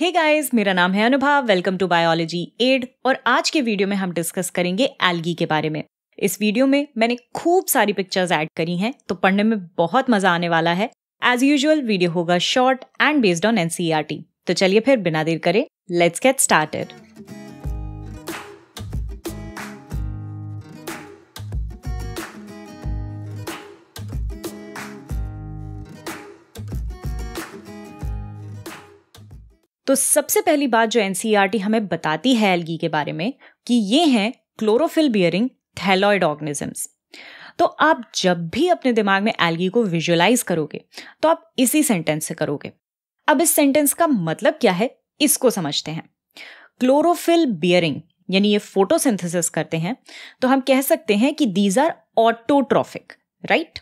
हे hey guys मेरा नाम है अनुभव वेलकम टू बायोलॉजी एड और आज के वीडियो में हम डिस्कस करेंगे एल्गी के बारे में इस वीडियो में मैंने खूब सारी पिक्चर्स ऐड करी हैं तो पढ़ने में बहुत मजा आने वाला है एज यूजुअल वीडियो होगा short and based on NCERT तो चलिए फिर बिना देर करें लेट्स गेट स्टार्टेड तो सबसे पहली बात जो एनसीईआरटी e हमें बताती है एलगी के बारे में कि ये हैं क्लोरोफिल बियरिंग थैलॉयड ऑर्गेनिजम्स तो आप जब भी अपने दिमाग में एल्गी को विजुअलाइज करोगे तो आप इसी सेंटेंस से करोगे अब इस सेंटेंस का मतलब क्या है इसको समझते हैं क्लोरोफिल बियरिंग यानी ये फोटोसिंथेसिस करते हैं तो हम कह सकते हैं कि दीज आर ऑटोट्रॉफिक राइट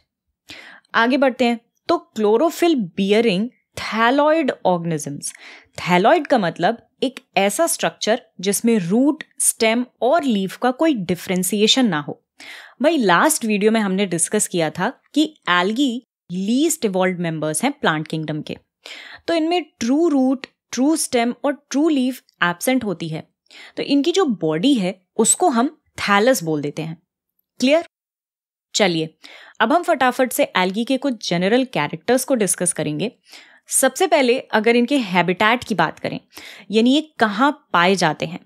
आगे बढ़ते हैं तो chlorophyll bearing thalloid organisms thalloid का मतलब एक ऐसा स्ट्रक्चर जिसमें रूट स्टेम और लीफ का कोई डिफ्रेंसिएशन ना हो भाई लास्ट वीडियो में हमने डिस्कस किया था कि एल्गी लीस्ट इवॉल्व मेंबर्स हैं प्लांट किंगडम के तो इनमें ट्रू रूट ट्रू स्टेम और ट्रू लीफ एबसेंट होती है तो इनकी जो बॉडी है उसको हम थैलस बोल देते हैं क्लियर चलिए अब हम फटाफट से एल्गी के कुछ जनरल कैरेक्टर्स को डिस्कस करेंगे सबसे पहले अगर इनके हैबिटेट की बात करें यानी ये कहाँ पाए जाते हैं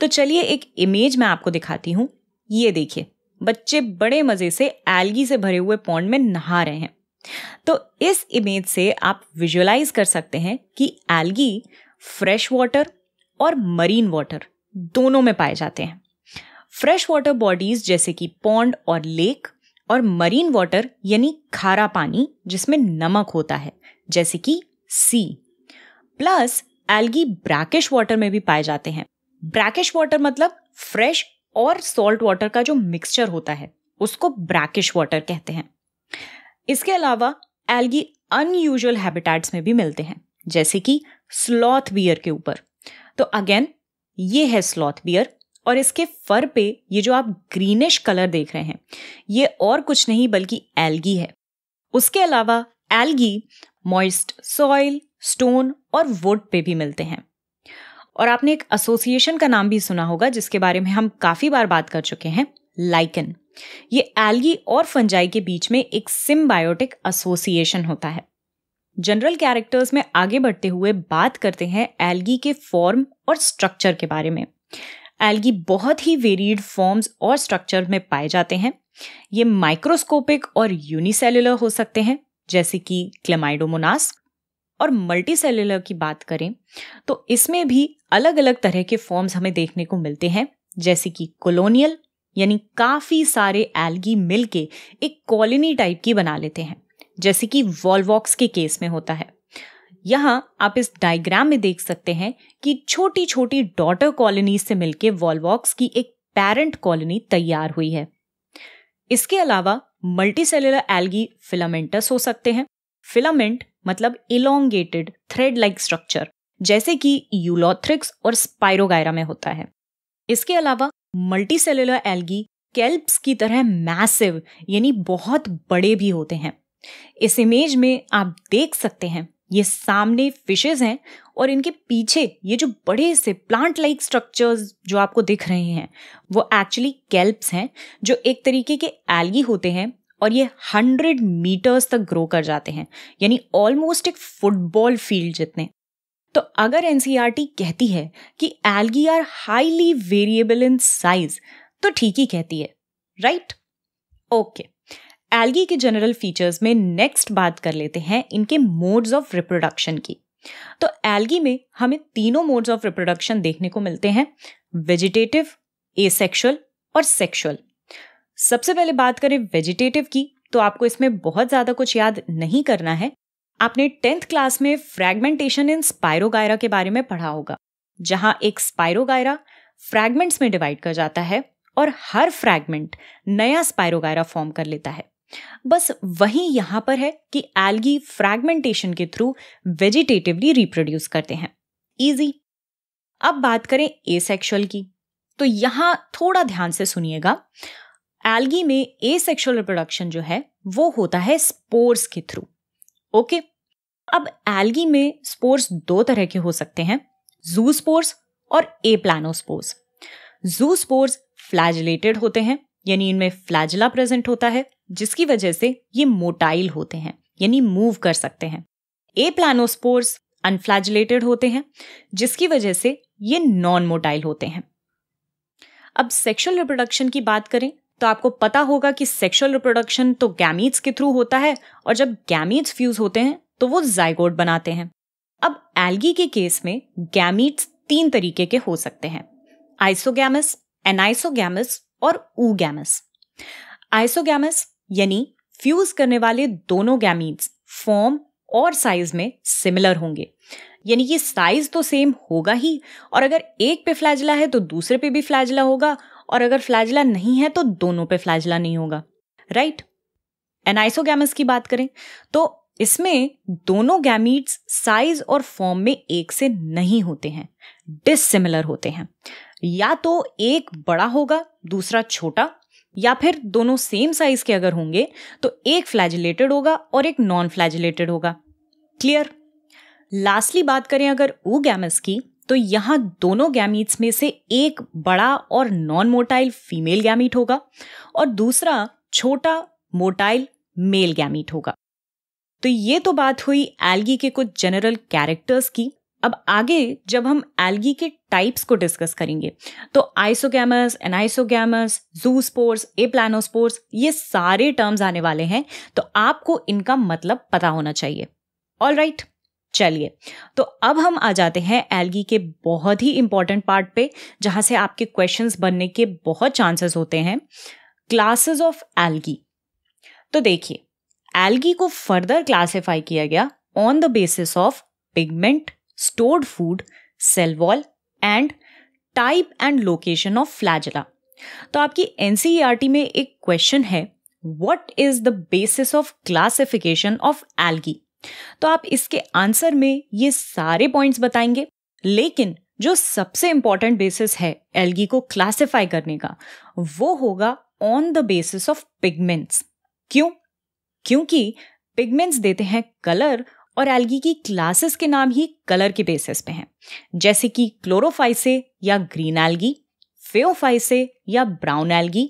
तो चलिए एक इमेज मैं आपको दिखाती हूँ ये देखिए बच्चे बड़े मज़े से एल्गी से भरे हुए पौंड में नहा रहे हैं तो इस इमेज से आप विजुअलाइज कर सकते हैं कि एल्गी फ्रेश वाटर और मरीन वाटर दोनों में पाए जाते हैं फ्रेश वाटर बॉडीज जैसे कि पौंड और लेक और मरीन वाटर यानी खारा पानी जिसमें नमक होता है जैसे कि sea plus algae brackish water में भी पाए जाते हैं ब्रैकिश वाटर मतलब फ्रेश और सॉल्ट वाटर का जो मिक्सचर होता है उसको ब्रैकिश वाटर कहते हैं इसके अलावा एल्गी अनयूजुअल हैबिटेट्स में भी मिलते हैं जैसे कि स्लॉथ बियर के ऊपर तो अगेन ये है स्लॉथ बियर और इसके फर पे ये जो आप ग्रीनिश कलर देख रहे हैं ये और कुछ नहीं बल्कि एल्गी है उसके अलावा एल्गी मॉइस्ट सॉइल स्टोन और वुड पे भी मिलते हैं और आपने एक एसोसिएशन का नाम भी सुना होगा जिसके बारे में हम काफ़ी बार बात कर चुके हैं लाइकन ये एल्गी और फंजाई के बीच में एक सिम्बायोटिक एसोसिएशन होता है जनरल कैरेक्टर्स में आगे बढ़ते हुए बात करते हैं एल्गी के फॉर्म और स्ट्रक्चर के बारे में एल्गी बहुत ही वेरिड फॉर्म्स और स्ट्रक्चर में पाए जाते हैं ये माइक्रोस्कोपिक और यूनिसेलुलर हो सकते हैं जैसे कि क्लेमाइडोमोनास और मल्टीसेलुलर की बात करें तो इसमें भी अलग अलग तरह के फॉर्म्स हमें देखने को मिलते हैं जैसे कि कोलोनियल यानी काफ़ी सारे एल्गी मिलके एक कॉलोनी टाइप की बना लेते हैं जैसे कि वॉलवॉक्स के केस में होता है यहाँ आप इस डायग्राम में देख सकते हैं कि छोटी छोटी डॉटर कॉलोनी से मिलकर वॉलवॉक्स की एक पेरेंट कॉलोनी तैयार हुई है इसके अलावा मल्टी सेल्युलर एल्गी फिलामेंटस हो सकते हैं फिलामेंट मतलब इलोंगेटेड थ्रेड लाइक स्ट्रक्चर जैसे कि यूलोथ्रिक्स और स्पायरोगायरा में होता है इसके अलावा मल्टी सेलुलर एल्गी केल्प्स की तरह मैसिव यानी बहुत बड़े भी होते हैं इस इमेज में आप देख सकते हैं ये सामने फिशेज हैं और इनके पीछे ये जो बड़े से प्लांट लाइक स्ट्रक्चर्स जो आपको दिख रहे हैं वो एक्चुअली कैल्प्स हैं जो एक तरीके के एल्गी होते हैं और ये हंड्रेड मीटर्स तक ग्रो कर जाते हैं यानी ऑलमोस्ट एक फुटबॉल फील्ड जितने तो अगर एनसीईआरटी e कहती है कि algae are highly variable in size तो ठीक ही कहती है right right? Okay okay. Algae के जनरल फीचर्स में नेक्स्ट बात कर लेते हैं इनके मोड्स ऑफ रिप्रोडक्शन की तो एल्गी में हमें तीनों मोड्स ऑफ रिप्रोडक्शन देखने को मिलते हैं वेजिटेटिव एसेक्शुअल और सेक्शुअल सबसे पहले बात करें वेजिटेटिव की तो आपको इसमें बहुत ज़्यादा कुछ याद नहीं करना है आपने टेंथ क्लास में फ्रैगमेंटेशन इन स्पायरोगायरा के बारे में पढ़ा होगा जहाँ एक स्पायरोगायरा फ्रैगमेंट्स में डिवाइड कर जाता है और हर फ्रैगमेंट नया स्पायरोगायरा फॉर्म कर लेता है बस वही यहां पर है कि एल्गी फ्रैगमेंटेशन के थ्रू वेजिटेटिवली रिप्रोड्यूस करते हैं इजी अब बात करें एसेक्सुअल की तो यहां थोड़ा ध्यान से सुनिएगा एल्गी में एसेक्सुअल रिप्रोडक्शन जो है वो होता है स्पोर्स के थ्रू ओके अब एल्गी में स्पोर्स दो तरह के हो सकते हैं जू स्पोर्स और ए प्लानोस्पोर्स जू स्पोर्स फ्लैजलेटेड होते हैं यानी इनमें फ्लैजला प्रेजेंट होता है जिसकी वजह से ये मोटाइल होते हैं यानी मूव कर सकते हैं ए प्लानोस्पोर्स अनफ्लैजलेटेड होते हैं जिसकी वजह से ये नॉन मोटाइल होते हैं अब सेक्शुअल रिप्रोडक्शन की बात करें तो आपको पता होगा कि सेक्शुअल रिप्रोडक्शन तो गैमीट्स के थ्रू होता है और जब गैमीट्स फ्यूज होते हैं तो वो जाइगोड बनाते हैं अब एल्गी के केस में गैमीट्स तीन तरीके के हो सकते हैं आइसोगैमस एनाइसोगैमस और ऊगैमस आइसोगैमस यानी फ्यूज करने वाले दोनों गैमीट्स फॉर्म और साइज में सिमिलर होंगे यानी कि साइज तो सेम होगा ही और अगर एक पे फ्लैजला है तो दूसरे पे भी फ्लैजला होगा और अगर फ्लैजला नहीं है तो दोनों पे फ्लैजला नहीं होगा राइट एनाइसोगैमस की बात करें तो इसमें दोनों गैमीट्स साइज और फॉर्म में एक से नहीं होते हैं डिसिमिलर होते हैं या तो एक बड़ा होगा दूसरा छोटा या फिर दोनों सेम साइज के अगर होंगे तो एक फ्लैजिलेटेड होगा और एक नॉन फ्लैजिलेटेड होगा क्लियर लास्टली बात करें अगर ऊ गैमस की तो यहां दोनों गैमीट्स में से एक बड़ा और नॉन मोटाइल फीमेल गैमीट होगा और दूसरा छोटा मोटाइल मेल गैमीट होगा तो ये तो बात हुई एल्गी के कुछ जनरल कैरेक्टर्स की अब आगे जब हम एल्गी के टाइप्स को डिस्कस करेंगे तो isogamous anisogamous zoospores aplanospores ये सारे टर्म्स आने वाले हैं तो आपको इनका मतलब पता होना चाहिए ऑल राइट चलिए तो अब हम आ जाते हैं एल्गी के बहुत ही इंपॉर्टेंट पार्ट पे जहां से आपके क्वेश्चंस बनने के बहुत चांसेस होते हैं क्लासेस ऑफ एल्गी तो देखिए एल्गी को फर्दर क्लासिफाई किया गया on the basis of pigment stored food, cell wall, and type and location of flagella तो आपकी एनसीईआरटी e में एक क्वेश्चन है what is the basis of classification of algae तो आप इसके आंसर में ये सारे पॉइंट्स बताएंगे लेकिन जो सबसे इंपॉर्टेंट बेसिस है एल्गी को क्लासिफाई करने का वो होगा on the basis of pigments क्यों क्योंकि पिगमेंट्स देते हैं कलर और एल्गी की क्लासेस के नाम ही कलर के बेसिस पे हैं जैसे कि क्लोरोफाइसे या ग्रीन एल्गी फेओफाइसे या ब्राउन एल्गी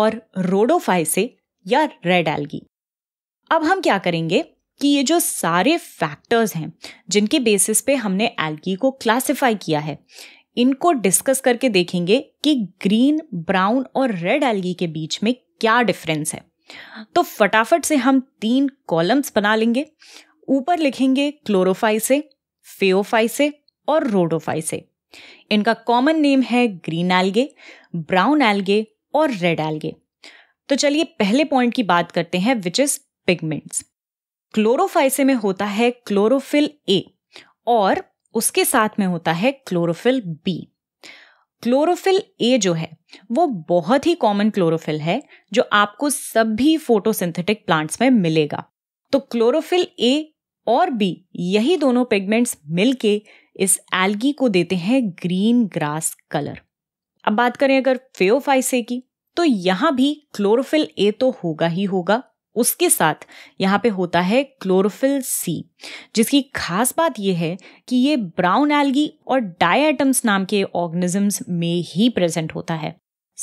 और रोडोफाइसे या रेड एल्गी अब हम क्या करेंगे कि ये जो सारे फैक्टर्स हैं जिनके बेसिस पे हमने एल्गी को क्लासिफाई किया है इनको डिस्कस करके देखेंगे कि ग्रीन ब्राउन और रेड एल्गी के बीच में क्या डिफरेंस है तो फटाफट से हम तीन कॉलम्स बना लेंगे ऊपर लिखेंगे क्लोरोफाइसे फेओफाइसे और रोडोफाइसे इनका कॉमन नेम है ग्रीन एल्गे ब्राउन एल्गे और रेड एल्गे तो चलिए पहले पॉइंट की बात करते हैं विच इज पिगमेंट्स क्लोरोफाइसे में होता है क्लोरोफिल ए और उसके साथ में होता है क्लोरोफिल बी क्लोरोफिल ए जो है वो बहुत ही कॉमन क्लोरोफिल है जो आपको सभी फोटोसिंथेटिक प्लांट्स में मिलेगा तो क्लोरोफिल ए और बी यही दोनों पिगमेंट्स मिलके इस एल्गी को देते हैं ग्रीन ग्रास कलर अब बात करें अगर फेओफाइसे की तो यहां भी क्लोरोफिल ए तो होगा ही होगा उसके साथ यहां पे होता है क्लोरोफिल सी जिसकी खास बात यह है कि ये ब्राउन एल्गी और डायटम्स नाम के ऑर्गेनिजम्स में ही प्रेजेंट होता है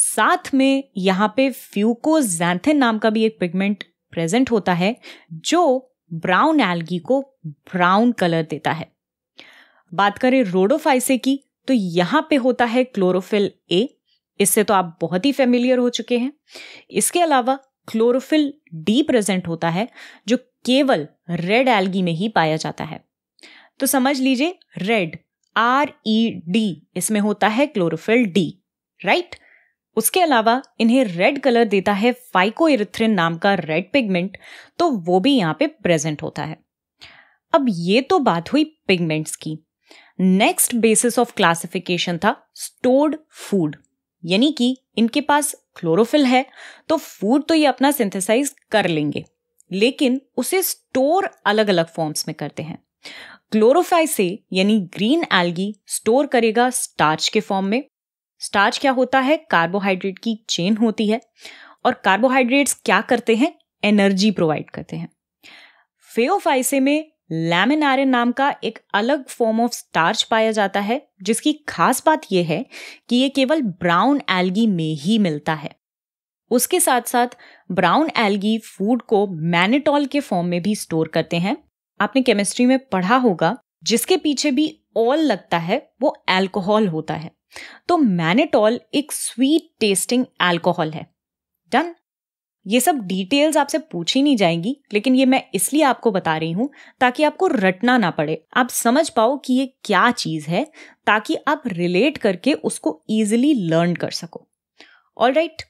साथ में यहां पे फ्यूकोजैंथिन नाम का भी एक पिगमेंट प्रेजेंट होता है जो ब्राउन एल्गी को ब्राउन कलर देता है बात करें रोडोफाइसे की तो यहां पे होता है क्लोरोफिल ए इससे तो आप बहुत ही फेमिलियर हो चुके हैं इसके अलावा क्लोरोफिल डी प्रेजेंट होता है जो केवल रेड एल्गी में ही पाया जाता है तो समझ लीजिए रेड आर ई डी इसमें होता है क्लोरोफिल डी राइट उसके अलावा इन्हें रेड कलर देता है फाइको नाम का रेड पिगमेंट तो वो भी यहाँ पे प्रेजेंट होता है अब ये तो बात हुई पिगमेंट्स की नेक्स्ट बेसिस ऑफ क्लासिफिकेशन था स्टोर्ड फूड यानी कि इनके पास क्लोरोफिल है तो फूड तो ये अपना सिंथेसाइज कर लेंगे लेकिन उसे स्टोर अलग अलग फॉर्म्स में करते हैं क्लोरोफाइ से यानी ग्रीन एल्गी स्टोर करेगा स्टार्च के फॉर्म में स्टार्च क्या होता है कार्बोहाइड्रेट की चेन होती है और कार्बोहाइड्रेट्स क्या करते हैं एनर्जी प्रोवाइड करते हैं फेओफाइसे में लैमिन आयरन नाम का एक अलग फॉर्म ऑफ स्टार्च पाया जाता है जिसकी खास बात यह है कि ये केवल ब्राउन एल्गी में ही मिलता है उसके साथ साथ ब्राउन एल्गी फूड को मैनिटॉल के फॉर्म में भी स्टोर करते हैं आपने केमिस्ट्री में पढ़ा होगा जिसके पीछे भी ऑल लगता है वो अल्कोहल होता है तो मैनेटॉल एक स्वीट टेस्टिंग एल्कोहल है डन ये सब डिटेल्स आपसे पूछी नहीं जाएंगी लेकिन ये मैं इसलिए आपको बता रही हूं ताकि आपको रटना ना पड़े आप समझ पाओ कि ये क्या चीज़ है ताकि आप रिलेट करके उसको ईजिली लर्न कर सको ऑल राइट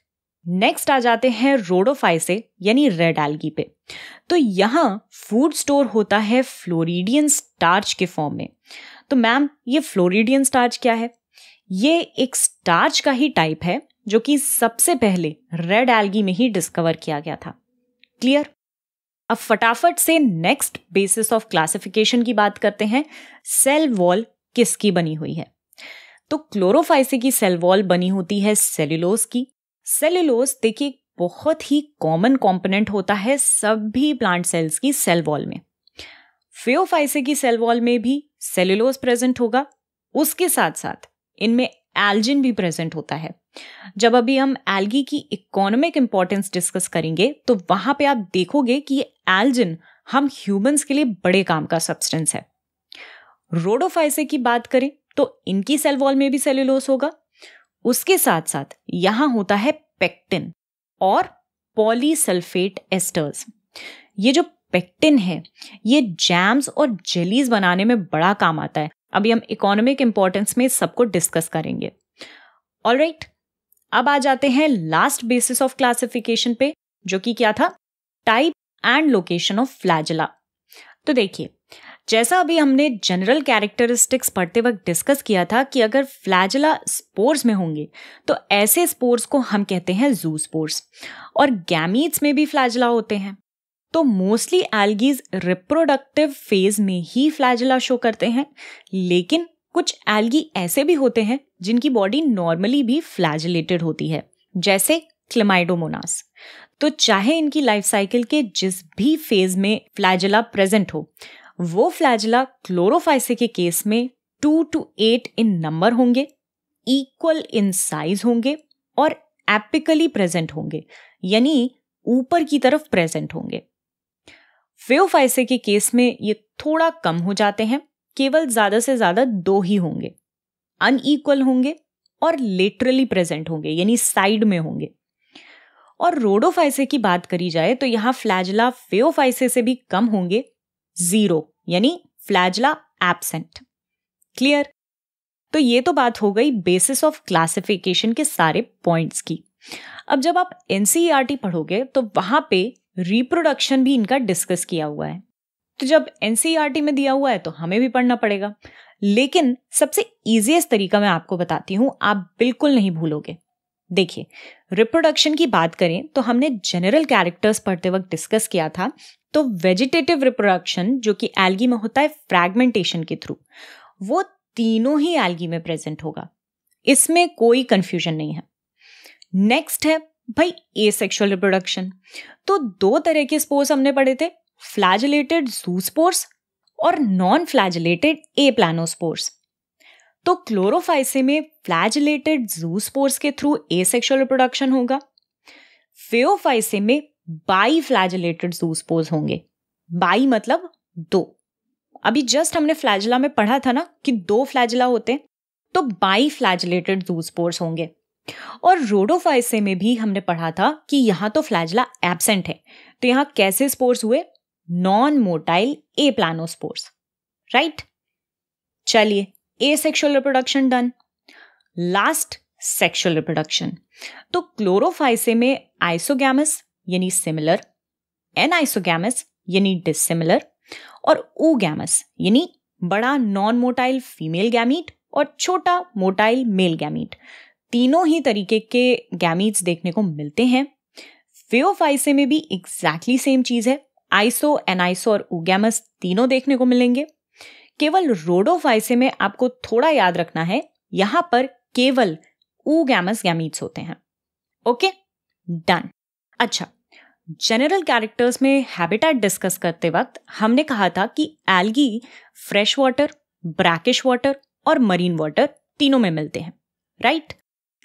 नेक्स्ट आ जाते हैं से यानी रेड एल्गी पे तो यहां फूड स्टोर होता है फ्लोरिडियन स्टार्च के फॉर्म में तो मैम ये फ्लोरिडियन स्टार्च क्या है ये एक स्टार्च का ही टाइप है जो कि सबसे पहले रेड एल्गी में ही डिस्कवर किया गया था क्लियर अब फटाफट से नेक्स्ट बेसिस ऑफ क्लासिफिकेशन की बात करते हैं सेल वॉल किसकी बनी हुई है तो क्लोरोफाइसे की सेल वॉल बनी होती है सेल्यूलोस की सेल्युलोज देखिए बहुत ही कॉमन कंपोनेंट होता है सभी प्लांट सेल्स की सेल वॉल में फेओफाइसे की सेल वॉल में भी सेल्यूलोज प्रेजेंट होगा उसके साथ साथ इनमें एल्जिन भी प्रेजेंट होता है जब अभी हम एल्गी की इकोनॉमिक इंपॉर्टेंस डिस्कस करेंगे तो वहां पे आप देखोगे कि ये एल्जिन हम ह्यूमंस के लिए बड़े काम का सब्सटेंस है रोडोफाइसे की बात करें तो इनकी सेल वॉल में भी सेल्यूलोस होगा उसके साथ साथ यहां होता है पेक्टिन और पॉलीसल्फेट एस्टर्स ये जो पेक्टिन है ये जैम्स और जेलीज बनाने में बड़ा काम आता है अभी हम इकोनॉमिक इंपॉर्टेंस में सबको डिस्कस करेंगे ऑल right, अब आ जाते हैं लास्ट बेसिस ऑफ क्लासिफिकेशन पे जो कि क्या था type and location of flagella तो देखिए जैसा अभी हमने जनरल कैरेक्टरिस्टिक्स पढ़ते वक्त डिस्कस किया था कि अगर फ्लैजला स्पोर्स में होंगे तो ऐसे स्पोर्स को हम कहते हैं जू स्पोर्स और गैमीट्स में भी फ्लैजला होते हैं तो मोस्टली एल्गीज रिप्रोडक्टिव फेज में ही फ्लैजिला शो करते हैं लेकिन कुछ एल्गी ऐसे भी होते हैं जिनकी बॉडी नॉर्मली भी फ्लैजिलेटेड होती है जैसे क्लेमाइडोमोनास तो चाहे इनकी लाइफ साइकिल के जिस भी फेज में फ्लैजिला प्रेजेंट हो वो फ्लैजिला क्लोरोफाइसे के केस में two to eight in number होंगे इक्वल इन साइज होंगे और एपिकली प्रेजेंट होंगे यानी ऊपर की तरफ प्रेजेंट होंगे फेओफाइसे के केस में ये थोड़ा कम हो जाते हैं केवल ज्यादा से ज्यादा दो ही होंगे अनईक्वल होंगे और लेटरली प्रेजेंट होंगे यानी साइड में होंगे और रोडोफाइसे की बात करी जाए तो यहां फ्लैजला फेओफाइसे से भी कम होंगे जीरो यानी फ्लैजला एबसेंट क्लियर तो ये तो बात हो गई बेसिस ऑफ क्लासिफिकेशन के सारे पॉइंट्स की अब जब आप एनसीईआरटी e पढ़ोगे तो वहां पे रिप्रोडक्शन भी इनका डिस्कस किया हुआ है तो जब एनसीईआरटी e में दिया हुआ है तो हमें भी पढ़ना पड़ेगा लेकिन सबसे ईजिएस्ट तरीका मैं आपको बताती हूं आप बिल्कुल नहीं भूलोगे देखिए रिप्रोडक्शन की बात करें तो हमने जनरल कैरेक्टर्स पढ़ते वक्त डिस्कस किया था तो वेजिटेटिव रिप्रोडक्शन जो कि एल्गी में होता है फ्रैगमेंटेशन के थ्रू वो तीनों ही एल्गी में प्रेजेंट होगा इसमें कोई कंफ्यूजन नहीं है नेक्स्ट है भाई ए सेक्शुअल रिप्रोडक्शन तो दो तरह के स्पोर्स हमने पढ़े थे फ्लैजलेटेड जू स्पोर्स और नॉन फ्लैजलेटेड ए प्लानोस्पोर्स तो क्लोरोफाइसे में फ्लैजलेटेड जू स्पोर्स के थ्रू ए सेक्शुअल रिप्रोडक्शन होगा फेओफाइसे में बाई फ्लैजलेटेड जू स्पोर्स होंगे बाई मतलब दो अभी जस्ट हमने फ्लैजला में पढ़ा था ना कि दो फ्लैजला होते हैं तो बाई फ्लैजलेटेड जू स्पोर्स होंगे और रोडोफाइसे में भी हमने पढ़ा था कि यहां तो फ्लैजला एबसेंट है तो यहां कैसे स्पोर्स हुए non motile aplanospores right चलिए asexual reproduction done last sexual reproduction तो क्लोरोफाइसे में आइसोगैमस यानी सिमिलर एन आइसोगैमस यानी डिसिमिलर और ऊगैमस यानी बड़ा नॉन मोटाइल फीमेल गैमीट और छोटा मोटाइल मेल गैमीट तीनों ही तरीके के गैमीट्स देखने को मिलते हैं फेओफाइसे में भी एग्जैक्टली exactly सेम चीज है आइसो एनाइसो और उगैमस तीनों देखने को मिलेंगे केवल रोडोफाइसे में आपको थोड़ा याद रखना है यहां पर केवल उगैमस गैमीट्स होते हैं ओके डन अच्छा जनरल कैरेक्टर्स में हैबिटेट डिस्कस करते वक्त हमने कहा था कि algae fresh water brackish water और मरीन वाटर तीनों में मिलते हैं राइट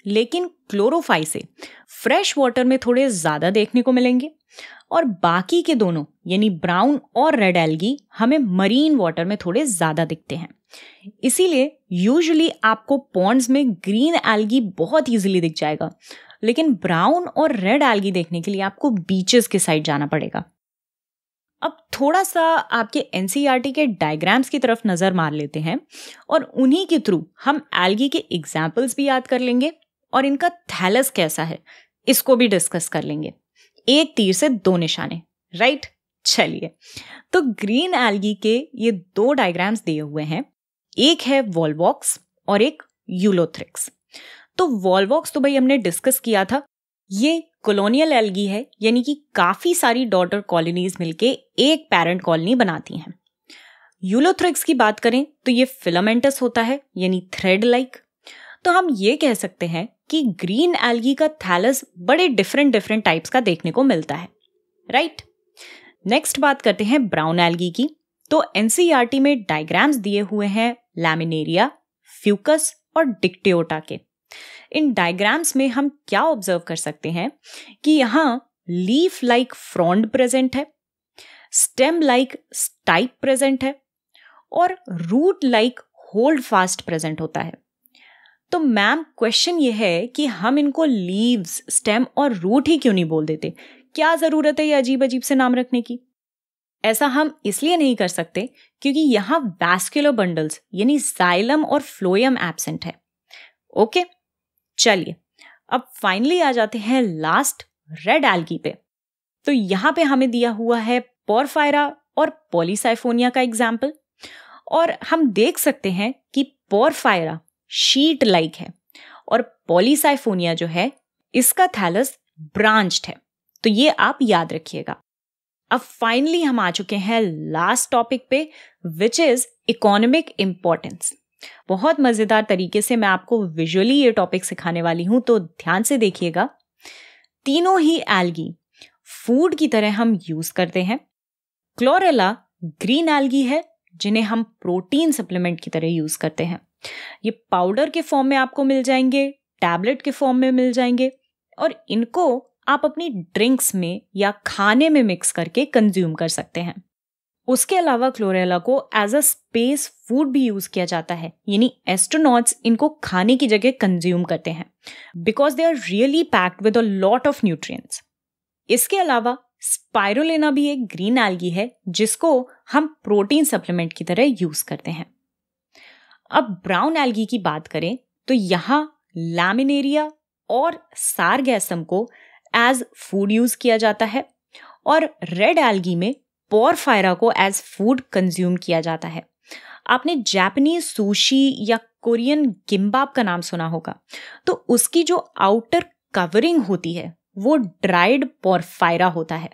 लेकिन क्लोरोफाई से फ्रेश वाटर में थोड़े ज़्यादा देखने को मिलेंगे और बाकी के दोनों यानी ब्राउन और रेड एल्गी हमें मरीन वाटर में थोड़े ज़्यादा दिखते हैं इसीलिए यूजुअली आपको पॉन्ड्स में ग्रीन एल्गी बहुत ईजिली दिख जाएगा लेकिन ब्राउन और रेड एल्गी देखने के लिए आपको बीचेस के साइड जाना पड़ेगा अब थोड़ा सा आपके एन e के डायग्राम्स की तरफ नज़र मार लेते हैं और उन्हीं के थ्रू हम एल्गी के एग्जाम्पल्स भी याद कर लेंगे और इनका थैलस कैसा है इसको भी डिस्कस कर लेंगे एक तीर से दो निशाने राइट चलिए तो ग्रीन एल्गी के ये दो डायग्राम्स दिए हुए हैं एक है वॉलवॉक्स और एक यूलोथ्रिक्स तो वॉलवॉक्स तो भाई हमने डिस्कस किया था ये कॉलोनियल एल्गी है यानी कि काफी सारी डॉटर कॉलोनीज मिलके एक पेरेंट कॉलोनी बनाती हैं यूलोथ्रिक्स की बात करें तो ये फिलामेंटस होता है यानी थ्रेड लाइक तो हम ये कह सकते हैं कि ग्रीन एल्गी का थैलस बड़े डिफरेंट डिफरेंट टाइप्स का देखने को मिलता है राइट नेक्स्ट बात करते हैं ब्राउन एल्गी की तो एनसीईआरटी e में डायग्राम्स दिए हुए हैं लैमिनेरिया फ्यूकस और डिक्टियोटा के इन डायग्राम्स में हम क्या ऑब्जर्व कर सकते हैं कि यहाँ लीफ लाइक फ्रॉन्ड प्रेजेंट है स्टेम लाइक स्टाइप प्रेजेंट है और root like holdfast present होता है तो मैम क्वेश्चन ये है कि हम इनको लीव्स स्टेम और रूट ही क्यों नहीं बोल देते क्या जरूरत है ये अजीब अजीब से नाम रखने की ऐसा हम इसलिए नहीं कर सकते क्योंकि यहां वैस्क्यूलर बंडल्स यानी जाइलम और फ्लोयम एबसेंट है ओके चलिए अब फाइनली आ जाते हैं लास्ट रेड एल्गी पे तो यहां पे हमें दिया हुआ है पोरफायरा और पॉलीसाइफोनिया का एग्जाम्पल और हम देख सकते हैं कि पोरफायरा शीट लाइक है और पॉलीसाइफोनिया जो है इसका थैलस ब्रांच्ड है तो ये आप याद रखिएगा अब फाइनली हम आ चुके हैं लास्ट टॉपिक पे विच इज इकोनॉमिक इंपॉर्टेंस बहुत मजेदार तरीके से मैं आपको विजुअली ये टॉपिक सिखाने वाली हूं तो ध्यान से देखिएगा तीनों ही एल्गी फूड की तरह हम यूज करते हैं क्लोरेला ग्रीन एल्गी है जिन्हें हम प्रोटीन सप्लीमेंट की तरह यूज करते हैं ये पाउडर के फॉर्म में आपको मिल जाएंगे टैबलेट के फॉर्म में मिल जाएंगे और इनको आप अपनी ड्रिंक्स में या खाने में मिक्स करके कंज्यूम कर सकते हैं उसके अलावा क्लोरेला को एज अ स्पेस फूड भी यूज किया जाता है यानी एस्ट्रोनॉट्स इनको खाने की जगह कंज्यूम करते हैं because they are really packed with a lot of nutrients इसके अलावा स्पायरोलेना भी एक ग्रीन एल्गी है जिसको हम प्रोटीन सप्लीमेंट की तरह यूज करते हैं अब ब्राउन एल्गी की बात करें तो यहाँ लैमिनेरिया और सारगैसम को एज फूड यूज किया जाता है और रेड एल्गी में पोरफायरा को एज फूड कंज्यूम किया जाता है आपने जापानीज सुशी या कोरियन गिम्बाब का नाम सुना होगा तो उसकी जो आउटर कवरिंग होती है वो ड्राइड पोरफायरा होता है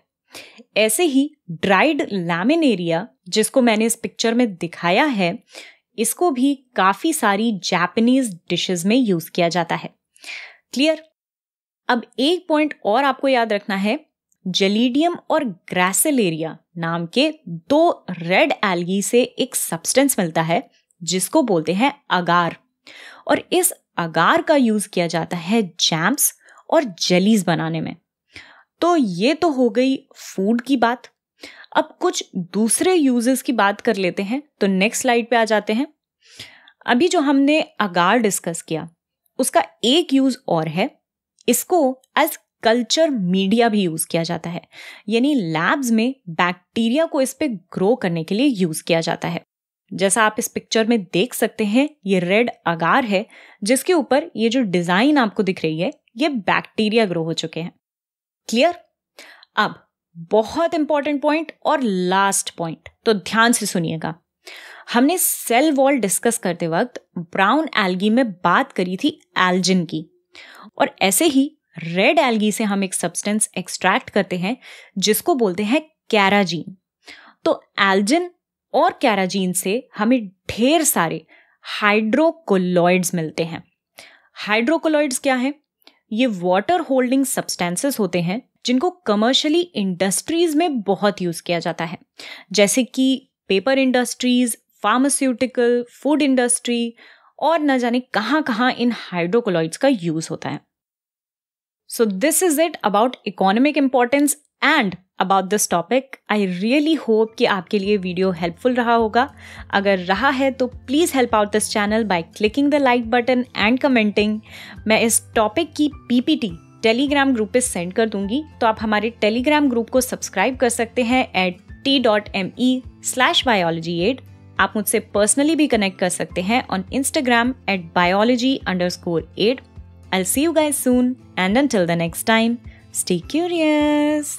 ऐसे ही ड्राइड लैमिनेरिया जिसको मैंने इस पिक्चर में दिखाया है इसको भी काफी सारी जापानीज डिशेस में यूज किया जाता है क्लियर अब एक पॉइंट और आपको याद रखना है जेलीडियम और ग्रेसलेरिया नाम के दो रेड एल्गी से एक सब्सटेंस मिलता है जिसको बोलते हैं अगार और इस अगार का यूज किया जाता है जैम्स और जेलीज बनाने में तो ये तो हो गई फूड की बात अब कुछ दूसरे यूजेस की बात कर लेते हैं तो नेक्स्ट स्लाइड पे आ जाते हैं अभी जो हमने अगार डिस्कस किया उसका एक यूज और है इसको एज कल्चर मीडिया भी यूज किया जाता है यानी लैब्स में बैक्टीरिया को इस पे ग्रो करने के लिए यूज किया जाता है जैसा आप इस पिक्चर में देख सकते हैं ये रेड अगार है जिसके ऊपर ये जो डिजाइन आपको दिख रही है ये बैक्टीरिया ग्रो हो चुके हैं क्लियर अब बहुत इंपॉर्टेंट पॉइंट और लास्ट पॉइंट तो ध्यान से सुनिएगा हमने सेल वॉल डिस्कस करते वक्त ब्राउन एल्गी में बात करी थी एल्जिन की और ऐसे ही रेड एल्गी से हम एक सब्सटेंस एक्सट्रैक्ट करते हैं जिसको बोलते हैं कैराजीन तो एल्जिन और कैराजीन से हमें ढेर सारे हाइड्रोकोलॉइड्स मिलते हैं हाइड्रोकोलॉइड्स क्या है ये वाटर होल्डिंग सब्सटेंसेस होते हैं जिनको कमर्शियली इंडस्ट्रीज में बहुत यूज किया जाता है जैसे कि paper industries pharmaceutical food industry और न जाने कहाँ कहाँ इन हाइड्रोकोलॉइड्स का यूज होता है so this is it about economic importance and about this topic I really hope कि आपके लिए वीडियो हेल्पफुल रहा होगा अगर रहा है तो please help out this channel by clicking the like button and commenting मैं इस टॉपिक की पीपीटी टेलीग्राम ग्रुप पे सेंड कर दूंगी तो आप हमारे टेलीग्राम ग्रुप को सब्सक्राइब कर सकते हैं at T dot M E slash biology ed आप मुझसे पर्सनली भी कनेक्ट कर सकते हैं on Instagram at biology underscore ed I see you guys soon and till the next time stay curious